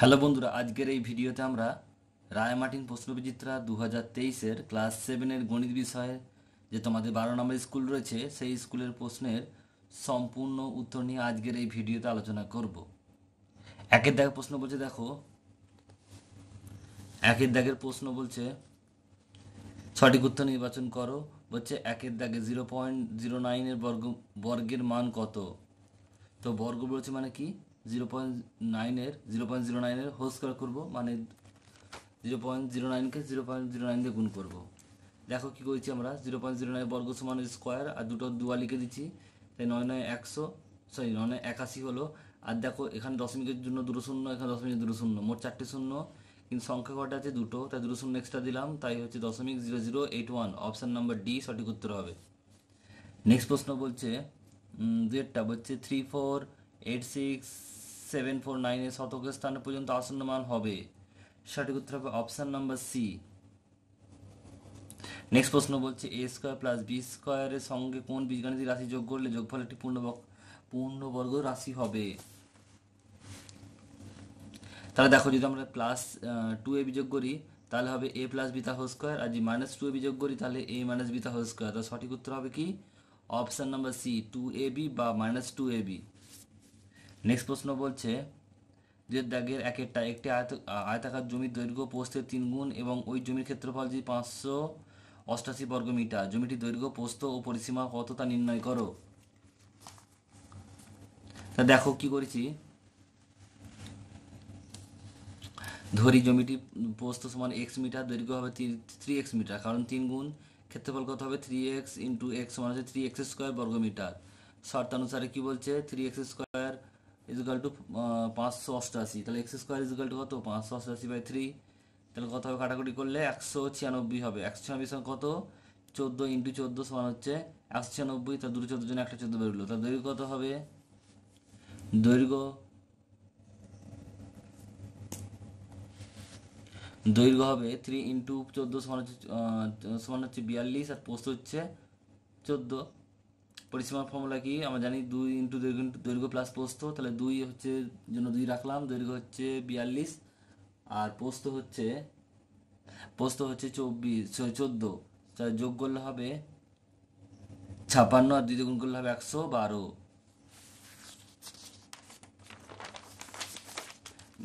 hello বন্ধুরা আজকের এই ভিডিওতে আমরা রায় প্রশ্নবিচিত্রা দু হাজার তেইশের ক্লাস সেভেনের গণিত বিষয়ে যে তোমাদের বারো নম্বর স্কুল রয়েছে সেই স্কুলের প্রশ্নের সম্পূর্ণ উত্তর নিয়ে আজকের এই ভিডিওতে আলোচনা করব একের দাগের প্রশ্ন বলছে দেখো একের দাগের প্রশ্ন বলছে সঠিক উত্তর নির্বাচন করো বলছে একের দাগে জিরো পয়েন্ট জিরো নাইনের বর্গ বর্গের মান কত তো বর্গ বলছে মানে কি জিরো পয়েন্ট নাইনের জিরো পয়েন্ট জিরো নাইনের হোল স্কোয়ার করবো মানে জিরো পয়েন্ট জিরো নাইনকে জিরো পয়েন্ট জিরো নাইন দিয়ে গুণ করবো দেখো কী করেছি আমরা জিরো পয়েন্ট জিরো নাইন বর্গ সমান স্কোয়ার আর দুটো দুয়া লিখে দিচ্ছি তাই নয় নয় একশো সরি নয় নয় একাশি হলো আর দেখো এখানে দশমিকের জন্য দুটো শূন্য এখানে দশমিকের দুটো শূন্য মোট চারটে শূন্য কিন্তু সংখ্যা কটা আছে দুটো তাই দুটো শূন্য এক্সট্রা দিলাম তাই হচ্ছে দশমিক zero zero eight one option number D সঠিক উত্তর হবে নেক্সট প্রশ্ন বলছে দুয়েরটা বলছে three four eight six seven four নাইনের শতক স্থানে পর্যন্ত আসন্ন মান হবে সঠিক উত্তর হবে অপশান নাম্বার সি নেক্সট প্রশ্ন বলছে এ স্কোয়ার প্লাস বি স্কোয়ারের সঙ্গে কোন বীজগণিত রাশি যোগ করলে যোগফল একটি পূর্ণ পূর্ণবর্গ রাশি হবে তাহলে দেখো যদি আমরা প্লাস টু এ বিযোগ করি তাহলে হবে এ প্লাস বিতা হোল স্কোয়ার আর যদি মাইনাস টু এ বিযোগ করি তাহলে A minus beta whole square তাহলে সঠিক উত্তর হবে কি অপশান নাম্বার সি টু এ বি বা মাইনাস টু এ বি নেক্সট প্রশ্ন বলছে যে দাগের এক একটা একটি আয়ত আয়তাকার জমির দৈর্ঘ্য পোস্তের তিন গুণ এবং ওই জমির ক্ষেত্রফল যদি পাঁচশো অষ্টাশি বর্গমিটার জমিটি দৈর্ঘ্য পোস্ত ও পরিসীমা কত তা নির্ণয় করো তা দেখো কি করেছি ধরি জমিটি পোস্ত সমান এক্স মিটার দৈর্ঘ্য হবে থ্রি এক্স মিটার কারণ তিন গুণ ক্ষেত্রফল কত হবে থ্রি এক্স ইন্টু এক্স সমান হচ্ছে থ্রি এক্স স্কোয়ার বর্গ মিটার শর্তানুসারে কি বলছে three X square equal to uh, পাঁচশো অষ্টাশি তাহলে এক্স স্কোয়ার ইজিক্যাল টু কত পাঁচশো অষ্টাশি বাই থ্রি তাহলে কত হবে কাটাকুটি করলে একশো ছিয়ানব্বই হবে একশো ছিয়ানব্বই সঙ্গে কত চোদ্দো ইন্টু চোদ্দো সমান হচ্ছে একশো ছিয়ানব্বই তার দুটো চোদ্দো জন্য একটা চোদ্দো বেরোলো তার দৈর্ঘ্য কত হবে দৈর্ঘ্য দৈর্ঘ্য হবে থ্রি ইন্টু চোদ্দো সমান হচ্ছে সমান হচ্ছে বিয়াল্লিশ আর পোস্ত হচ্ছে চোদ্দো পরিসীমার ফর্মুলা কি আমরা জানি দুই ইন্টু দৈর্ঘ্য ইন্টু দৈর্ঘ্য প্লাস পোস্ত তাহলে দুই হচ্ছে জন্য দুই রাখলাম দৈর্ঘ্য হচ্ছে বিয়াল্লিশ আর পোস্ত হচ্ছে পোস্ত হচ্ছে চব্বিশ চোদ্দো তাহলে যোগ করলে হবে ছাপান্ন আর দুই গুণ করলে হবে একশো বারো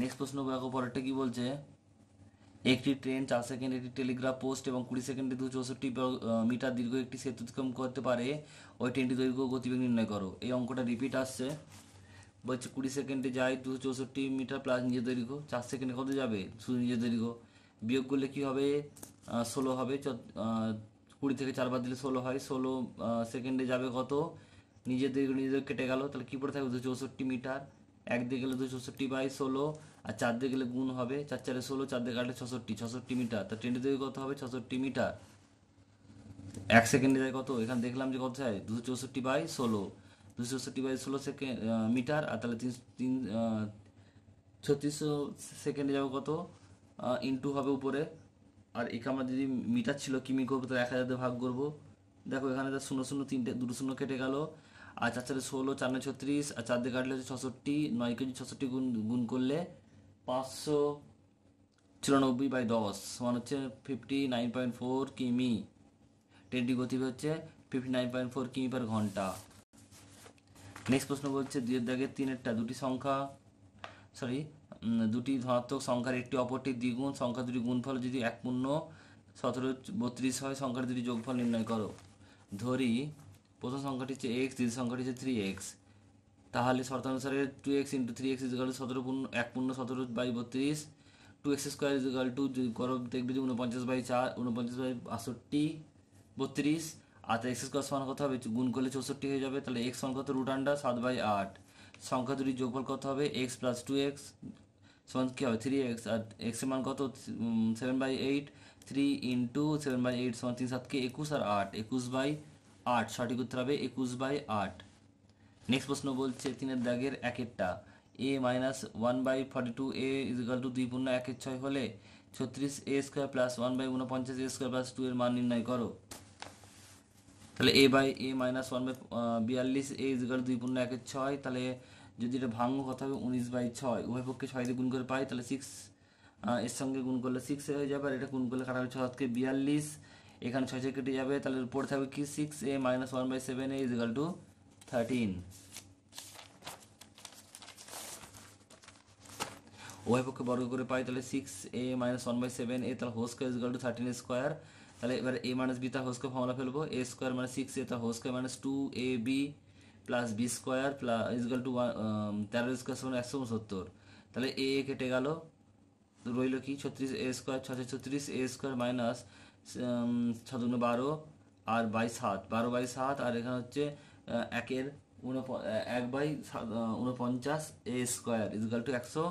নেক্সট প্রশ্ন পরেরটা কি বলছে একটি ট্রেন চার সেকেন্ড একটি টেলিগ্রাফ পোস্ট এবং কুড়ি সেকেন্ডে দু চৌষট্টি মিটার দীর্ঘ একটি সেতু অতিক্রম করতে পারে ওই ট্রেনটি দৈর্ঘ্য গতিবেগ নির্ণয় করো এই অঙ্কটা রিপিট আসছে বলছে কুড়ি সেকেন্ডে যায় দুশো চৌষট্টি মিটার প্লাস নিজের দৈর্ঘ্য চার সেকেন্ডে কত যাবে শুধু নিজের দৈর্ঘ্য বিয়োগ করলে কী হবে ষোলো হবে কুড়ি থেকে চার বার দিলে ষোলো হয় ষোলো সেকেন্ডে যাবে কত নিজের দৈর্ঘ্য নিজেদের কেটে গেল তাহলে কী পড়ে থাকবে দুশো চৌষট্টি মিটার একদিকে গেলে দুশো চৌষট্টি বাই ষোলো আর চার দিয়ে গেলে গুণ হবে চার চারে ষোলো চার দিয়ে কাটলে ছষট্টি ছষট্টি মিটার তা ট্রেনের দিয়ে কত হবে ছষট্টি মিটার এক সেকেন্ডে যায় কত এখানে দেখলাম যে কত যায় দুশো চৌষট্টি বাই ষোলো দুশো চৌষট্টি বাই ষোলো সেকেন্ড মিটার আর তাহলে তিন তিন ছত্রিশশো সেকেন্ডে যাবো কত ইনটু হবে উপরে আর এখানে আমরা যদি মিটার ছিল কিমি করবো তাহলে এক হাজার ভাগ করবো দেখো এখানে তার শূন্য শূন্য তিনটে দুটো শূন্য কেটে গেলো আর চার চারে ষোলো চার নয় ছত্রিশ আর চার দিয়ে কাটলে হচ্ছে ছষট্টি নয় কেজি ছষট্টি গুণ গুণ করলে পাঁচশো চুরানব্বই বাই দশ সমান হচ্ছে ফিফটি নাইন পয়েন্ট ফোর কিমি ট্রেনটি গতিবেগ হচ্ছে ফিফটি নাইন পয়েন্ট ফোর কিমি পার ঘন্টা নেক্সট প্রশ্ন বলছে দুইয়ের দাগের তিনেরটা দুটি সংখ্যা সরি দুটি ধনাত্মক সংখ্যার একটি অপরটি দ্বিগুণ সংখ্যা দুটি গুণফল যদি এক পূর্ণ সতেরো বত্রিশ হয় সংখ্যার দুটি যোগফল নির্ণয় করো ধরি প্রথম সংখ্যাটি হচ্ছে এক্স দ্বিতীয় সংখ্যাটি হচ্ছে থ্রি এক্স তাহলে শর্তানুসারে two X into three X equal to সতেরো পূর্ণ এক পূর্ণ সতেরো বাই বত্রিশ two X square equal to করো দেখবে যে উনপঞ্চাশ বাই চার উনপঞ্চাশ বাই বাষট্টি বত্রিশ আর তা এক্স স্কোয়ার সমান কত হবে গুণ করলে চৌষট্টি হয়ে যাবে তাহলে এক্স সমান কত রুট আন্ডার সাত বাই আট সংখ্যা দুটি যোগফল কত হবে এক্স প্লাস টু এক্স সমান কী হবে থ্রি এক্স আর এক্সের মান কত seven by eight three into seven by eight সমান তিন সাতকে একুশ আর আট একুশ বাই আট সঠিক উত্তর হবে একুশ বাই আট নেক্সট প্রশ্ন বলছে তিনের দাগের এক একটা A minus one by forty two A is equal to দুই পূর্ণ একের ছয় হলে ছত্রিশ A square plus one by ঊনপঞ্চাশ এ স্কোয়ার প্লাস টু এর মান নির্ণয় করো তাহলে A by A minus one by বিয়াল্লিশ এ ইজিকাল দুই পূর্ণ একের ছয় তাহলে যদি এটা ভাঙো কথা হবে উনিশ বাই ছয় উভয় পক্ষে ছয় দিয়ে গুণ করে পাই তাহলে সিক্স এর সঙ্গে গুণ করলে সিক্স হয়ে যাবে আর এটা গুণ করলে খারাপ হবে ছয়কে বিয়াল্লিশ এখানে ছয় কেটে যাবে তাহলে পড়ে থাকবে কি six a minus one by seven a is equal to thirteen y পক্ষে বর্গ করে পাই তাহলে six a minus one by seven a তাহলে whole square is equal to thirteen square তাহলে এবার এ মাইনাস বি তা হোল স্কোয়ার ফর্মুলা ফেলবো এ স্কোয়ার মানে সিক্স এ তার whole square minus two A b plus b square plus is equal to one তেরো square সমান একশো উনসত্তর তাহলে এ কেটে গেল রইল কি ছত্রিশ এ স্কোয়ার ছশো ছত্রিশ এ স্কোয়ার মাইনাস ছদুগুণ বারো আর বাই সাত বারো বাই সাত আর এখানে হচ্ছে একের এক বাই উনপঞ্চাশ এ স্কোয়ার ইজগাল টু একশো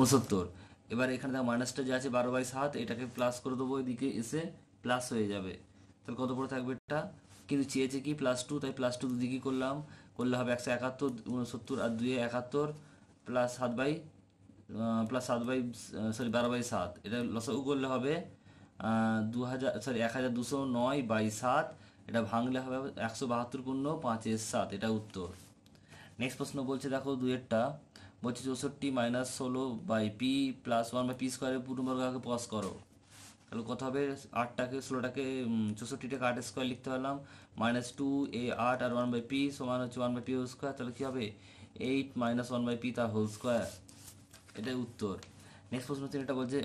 উনসত্তর এবার এখানে দেখো মাইনাসটা যে আছে বারো বাই সাত এটাকে প্লাস করে দেবো এদিকে এসে প্লাস হয়ে যাবে তাহলে কত পড়ে থাকবে এটা কিন্তু চেয়েছে কি প্লাস টু তাই প্লাস টু দুদিকে করলাম করলে হবে একশো একাত্তর উনসত্তর আর দুই একাত্তর প্লাস সাত বাই প্লাস সাত বাই সরি বারো বাই সাত এটা লসাগু করলে হবে দু হাজার সরি এক হাজার দুশো নয় বাই সাত এটা ভাঙলে হবে একশো বাহাত্তর পূর্ণ পাঁচের সাত এটা উত্তর নেক্সট প্রশ্ন বলছে দেখো দুয়েরটা বলছে চৌষট্টি মাইনাস ষোলো by p plus one by p স্কোয়ারের আগে পস করো তাহলে কত হবে আটটাকে ষোলোটাকে চৌষট্টিটাকে আট স্কোয়ার লিখতে পারলাম মাইনাস টু এ আট আর ওয়ান বাই পি সমান হচ্ছে one by p whole square তাহলে কী হবে eight minus one by p তার হোল স্কোয়ার এটাই উত্তর নেক্সট প্রশ্ন হচ্ছে এটা বলছে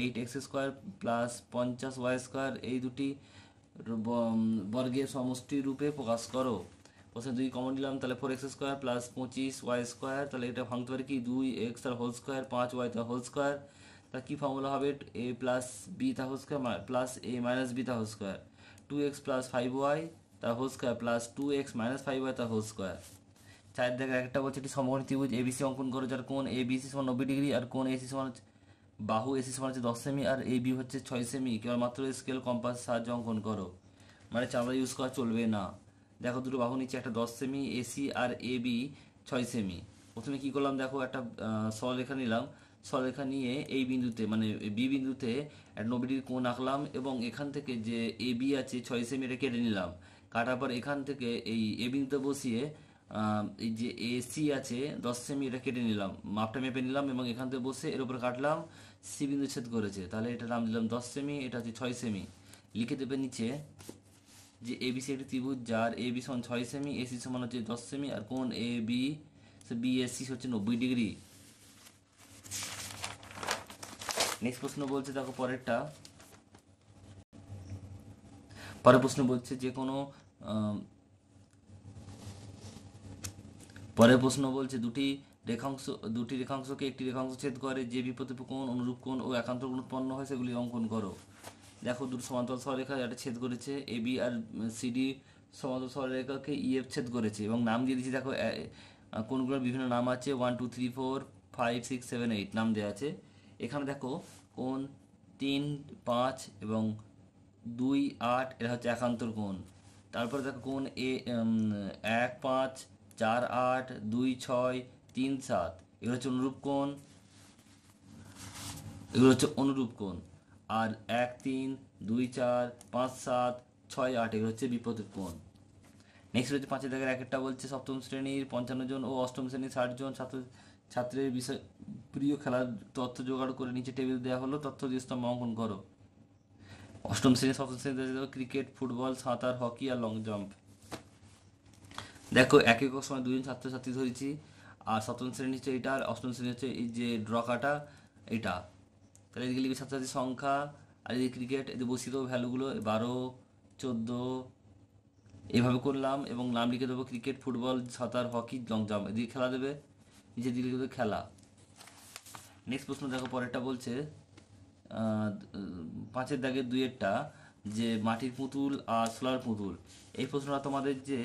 এইট এক্স স্কোয়ার প্লাস পঞ্চাশ ওয়াই স্কোয়ার এই দুটি বর্গের সমষ্টি রূপে প্রকাশ করো প্রথমে দুই কমন নিলাম তাহলে ফোর এক্স স্কোয়ার প্লাস পঁচিশ ওয়াই স্কোয়ার তাহলে এটা ভাঙতে পারি কি দুই এক্স তার হোল স্কোয়ার পাঁচ ওয়াই তার হোল স্কোয়ার তা কী ফর্মুলা হবে এ প্লাস বি তা whole square plus a minus b তা whole square two x plus five y তার whole square plus two x minus five y তার হোল স্কোয়ার চার জায়গায় একটা বলছে এটি সমকোণী ত্রিভুজ এবিসি অঙ্কন করো যার কোণ এবিসি সমান নব্বই ডিগ্রি আর কোন এসি সমান বাহু এসি সমান হচ্ছে দশ সেমি আর এ বি হচ্ছে ছয় সেমি কেবলমাত্র স্কেল কম্পাস সাহায্যে অঙ্কন করো মানে চামড়া ইউজ করা চলবে না দেখো দুটো বাহু নিচে একটা দশ সেমি এসি আর এ বি ছয় সেমি প্রথমে কি করলাম দেখো একটা সরলরেখা নিলাম সরলরেখা নিয়ে এই বিন্দুতে মানে বি বিন্দুতে নব্বই ডিগ্রি কোণ আঁকলাম এবং এখান থেকে যে এ বি আছে ছয় সেমি এটা কেটে নিলাম কাটার পর এখান থেকে এই এ বিন্দুতে বসিয়ে এই যে এসি আছে দশ সেমি এটা কেটে নিলাম মাপটা মেপে নিলাম এবং এখান থেকে বসে এর উপরে কাটলাম সি বিন্দু ছেদ করেছে তাহলে এটা নাম দিলাম দশ সেমি এটা হচ্ছে ছয় সেমি লিখে দেবে নিচে যে এ বিসি একটি ত্রিভুজ যার এ বি সমান ছয় সেমি এসি সমান হচ্ছে দশ সেমি আর কোন এ বি বি এসি হচ্ছে নব্বই ডিগ্রি নেক্সট প্রশ্ন বলছে দেখো পরেরটা পরের প্রশ্ন বলছে যে কোনো পরের প্রশ্ন বলছে দুটি রেখাংশ দুটি রেখাংশকে একটি রেখাংশ ছেদ করে যে বিপ্রতিপ কোণ অনুরূপ কোণ ও একান্ত কোণ উৎপন্ন হয় সেগুলি অঙ্কন করো দেখো দুটো সমান্তর সরলরেখা একটা ছেদ করেছে এ বি আর সিডি সমান্তর সরলরেখাকে ইএফ e, ছেদ করেছে এবং নাম দিয়ে দিয়েছি দেখো কোনগুলোর বিভিন্ন নাম আছে one two three four five six seven eight নাম দেওয়া আছে এখানে দেখো কোন তিন পাঁচ এবং দুই আট এটা হচ্ছে একান্তর কোণ তারপরে দেখো কোন এ এক পাঁচ চার আট দুই ছয় তিন সাত এগুলো হচ্ছে অনুরূপ কোণ এগুলো হচ্ছে অনুরূপ কোণ আর এক তিন দুই চার পাঁচ সাত ছয় আট এগুলো হচ্ছে বিপরীত কোণ নেক্সট হচ্ছে পাঁচের এক একটা বলছে সপ্তম শ্রেণীর পঞ্চান্ন জন ও অষ্টম শ্রেণীর ষাট জন ছাত্র ছাত্রের বিষয় প্রিয় খেলার তথ্য জোগাড় করে নিচে টেবিল দেওয়া হলো তথ্য দিয়ে অঙ্কন করো অষ্টম শ্রেণী সপ্তম শ্রেণী ক্রিকেট ফুটবল সাঁতার হকি আর লং জাম্প দেখো এক এক সময় দুজন ছাত্রছাত্রী ধরেছি আর সপ্তম শ্রেণী হচ্ছে এটা আর অষ্টম শ্রেণী হচ্ছে এই যে ড্র কাটা এটা তাহলে এদিকে লিখবি ছাত্রছাত্রীর সংখ্যা আর এদিকে ক্রিকেট এদিকে বসিত ভ্যালুগুলো বারো চোদ্দো এভাবে করলাম এবং নাম লিখে দেবো ক্রিকেট ফুটবল সাঁতার হকি লং জাম্প এদিকে খেলা দেবে নিচে দিকে লিখে দেবে খেলা নেক্সট প্রশ্ন দেখো পরেরটা বলছে পাঁচের দাগের দুইয়েরটা যে মাটির পুতুল আর সোলার পুতুল এই প্রশ্নটা তোমাদের যে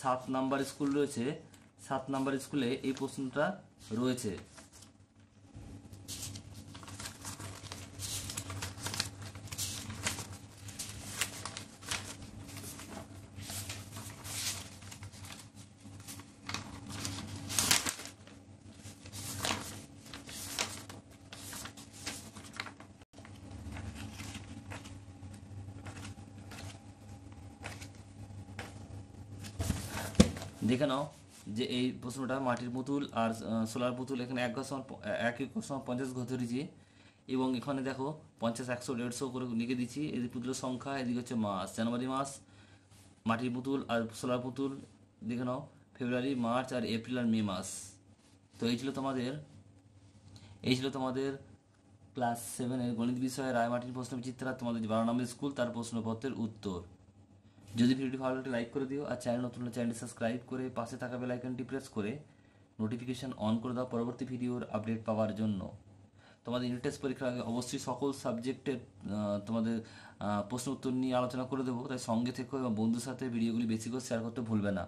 সাত নাম্বার স্কুল রয়েছে সাত নাম্বার স্কুলে এই প্রশ্নটা রয়েছে দেখে নাও যে এই প্রশ্নটা মাটির পুতুল আর সোলার পুতুল এখানে এক ঘর এক একর সময় পঞ্চাশ ঘর ধরেছি এবং এখানে দেখো পঞ্চাশ একশো দেড়শো করে লিখে দিচ্ছি এদের পুতুলের সংখ্যা এদিকে হচ্ছে মাস জানুয়ারি মাস মাটির পুতুল আর সোলার পুতুল দেখে নাও ফেব্রুয়ারি মার্চ আর এপ্রিল আর মে মাস তো এই ছিল তোমাদের এই ছিল তোমাদের ক্লাস সেভেনের গণিত বিষয়ে রায় মাটির প্রশ্ন বিচিত্রা তোমাদের বারো নম্বর স্কুল তার প্রশ্নপত্রের উত্তর যদি ভিডিওটি ভালো লাগে লাইক করে দিও আর চ্যানেল নতুন চ্যানেলটি সাবস্ক্রাইব করে পাশে থাকা বেল আইকনটি প্রেস করে নোটিফিকেশান অন করে দাও পরবর্তী ভিডিওর আপডেট পাওয়ার জন্য তোমাদের ইউনিট টেস্ট পরীক্ষার আগে অবশ্যই সকল সাবজেক্টের তোমাদের প্রশ্ন উত্তর নিয়ে আলোচনা করে দেবো তাই সঙ্গে থেকে এবং বন্ধুর সাথে ভিডিওগুলি বেশি করে শেয়ার করতে ভুলবে না